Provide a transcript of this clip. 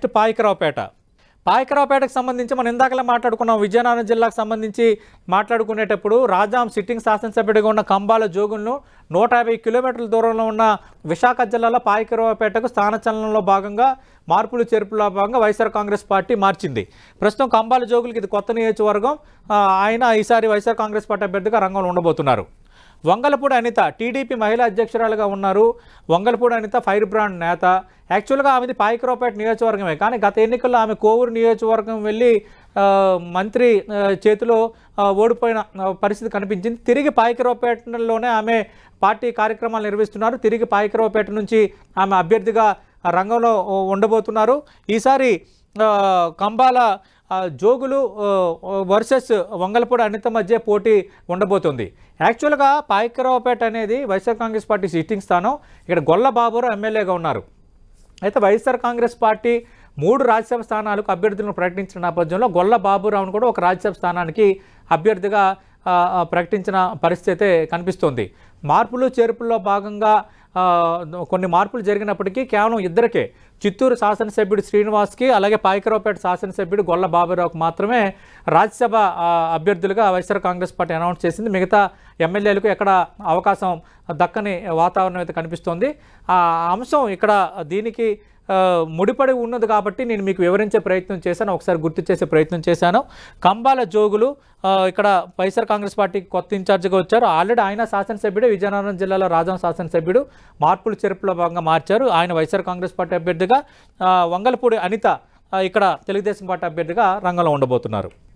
next Payakaraopeta పాయకరావుపేటకు సంబంధించి మనం ఇందాకలా మాట్లాడుకున్నాం విజయనగరం జిల్లాకు సంబంధించి మాట్లాడుకునేటప్పుడు రాజాం సిట్టింగ్ శాసనసభ్యుడిగా ఉన్న కంబాల జోగులను నూట యాభై కిలోమీటర్ల దూరంలో ఉన్న విశాఖ జిల్లాలో పాయకరావుపేటకు స్థానచలనంలో భాగంగా మార్పులు చేర్పుల భాగంగా వైఎస్ఆర్ కాంగ్రెస్ పార్టీ మార్చింది ప్రస్తుతం కంబాల జోగులకి ఇది కొత్త నియోజకవర్గం ఆయన ఈసారి వైఎస్ఆర్ కాంగ్రెస్ పార్టీ అభ్యర్థిగా రంగంలో ఉండబోతున్నారు వంగలపూడి అనిత టీడీపీ మహిళా అధ్యక్షురాలుగా ఉన్నారు వంగలపూడి అనిత ఫైర్ బ్రాండ్ నేత యాక్చువల్గా ఆమెది పాయకరావుపేట నియోజకవర్గమే కానీ గత ఎన్నికల్లో ఆమె కోవూరు నియోజకవర్గం వెళ్ళి మంత్రి చేతిలో ఓడిపోయిన పరిస్థితి కనిపించింది తిరిగి పాయకరావుపేటలోనే ఆమె పార్టీ కార్యక్రమాలు నిర్వహిస్తున్నారు తిరిగి పాయకరావుపేట నుంచి ఆమె అభ్యర్థిగా రంగంలో ఉండబోతున్నారు ఈసారి కంబాల జోగులు వర్సెస్ వంగలపూడి అనిత మధ్య పోటీ ఉండబోతుంది యాక్చువల్గా పాయకరావుపేట అనేది వైఎస్ఆర్ కాంగ్రెస్ పార్టీ సిట్టింగ్ స్థానం ఇక్కడ గొల్ల బాబురావు ఎమ్మెల్యేగా ఉన్నారు అయితే వైఎస్ఆర్ కాంగ్రెస్ పార్టీ మూడు రాజ్యసభ స్థానాలకు అభ్యర్థులను ప్రకటించిన నేపథ్యంలో గొల్ల బాబురావును కూడా ఒక రాజ్యసభ స్థానానికి అభ్యర్థిగా ప్రకటించిన పరిస్థితి కనిపిస్తోంది మార్పులు చేర్పుల్లో భాగంగా కొన్ని మార్పులు జరిగినప్పటికీ కేవలం ఇద్దరికే చిత్తూరు శాసనసభ్యుడు శ్రీనివాస్కి అలాగే పాయకరావుపేట శాసనసభ్యుడు గొల్ల బాబురావుకు మాత్రమే రాజ్యసభ అభ్యర్థులుగా వైఎస్ఆర్ కాంగ్రెస్ పార్టీ అనౌన్స్ చేసింది మిగతా ఎమ్మెల్యేలకు ఎక్కడ అవకాశం దక్కని వాతావరణం అయితే కనిపిస్తోంది ఆ అంశం ఇక్కడ దీనికి ముడిపడి ఉన్నది కాబట్టి నేను మీకు వివరించే ప్రయత్నం చేశాను ఒకసారి గుర్తు చేసే ప్రయత్నం చేశాను కంబాల జోగులు ఇక్కడ వైఎస్ఆర్ కాంగ్రెస్ పార్టీకి కొత్త ఇన్ఛార్జిగా వచ్చారు ఆల్రెడీ ఆయన శాసనసభ్యుడు విజయనగరం జిల్లాలో రాజం శాసనసభ్యుడు మార్పులు చెరుపుల భాగంగా మార్చారు ఆయన వైఎస్ఆర్ కాంగ్రెస్ పార్టీ అభ్యర్థిగా వంగలపూడి అనిత ఇక్కడ తెలుగుదేశం పార్టీ అభ్యర్థిగా రంగంలో ఉండబోతున్నారు